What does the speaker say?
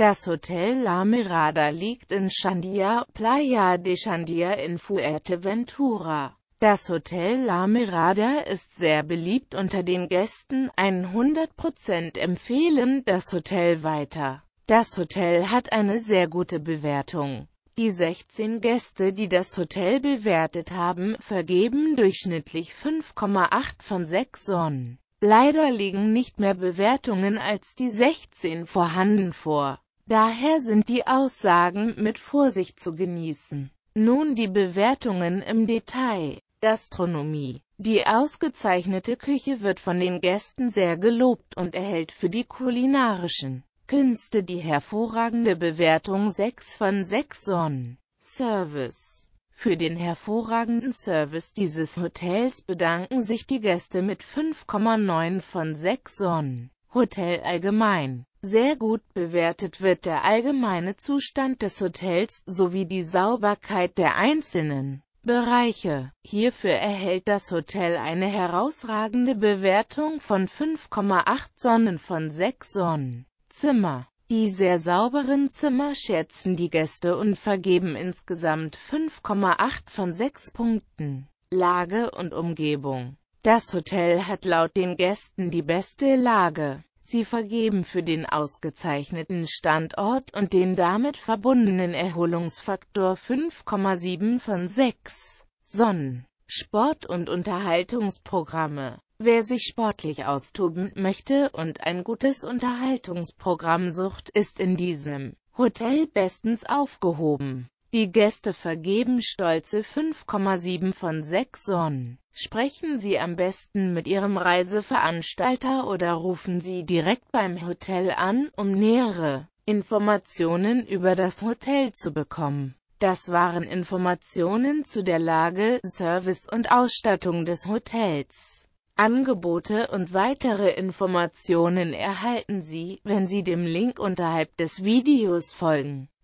Das Hotel La Mirada liegt in Chandia, Playa de Chandia in Fuerteventura. Das Hotel La Mirada ist sehr beliebt unter den Gästen, 100% empfehlen das Hotel weiter. Das Hotel hat eine sehr gute Bewertung. Die 16 Gäste, die das Hotel bewertet haben, vergeben durchschnittlich 5,8 von 6 Sonnen. Leider liegen nicht mehr Bewertungen als die 16 vorhanden vor. Daher sind die Aussagen mit Vorsicht zu genießen. Nun die Bewertungen im Detail. Gastronomie. Die ausgezeichnete Küche wird von den Gästen sehr gelobt und erhält für die kulinarischen Künste die hervorragende Bewertung 6 von 6 Sonnen. Service. Für den hervorragenden Service dieses Hotels bedanken sich die Gäste mit 5,9 von 6 Sonnen. Hotel allgemein. Sehr gut bewertet wird der allgemeine Zustand des Hotels, sowie die Sauberkeit der einzelnen Bereiche. Hierfür erhält das Hotel eine herausragende Bewertung von 5,8 Sonnen von 6 Sonnen. Zimmer. Die sehr sauberen Zimmer schätzen die Gäste und vergeben insgesamt 5,8 von 6 Punkten. Lage und Umgebung. Das Hotel hat laut den Gästen die beste Lage. Sie vergeben für den ausgezeichneten Standort und den damit verbundenen Erholungsfaktor 5,7 von 6. Sonnen. Sport- und Unterhaltungsprogramme. Wer sich sportlich austoben möchte und ein gutes Unterhaltungsprogramm sucht, ist in diesem Hotel bestens aufgehoben. Die Gäste vergeben stolze 5,7 von 6 Sonnen. Sprechen Sie am besten mit Ihrem Reiseveranstalter oder rufen Sie direkt beim Hotel an, um nähere Informationen über das Hotel zu bekommen. Das waren Informationen zu der Lage, Service und Ausstattung des Hotels. Angebote und weitere Informationen erhalten Sie, wenn Sie dem Link unterhalb des Videos folgen.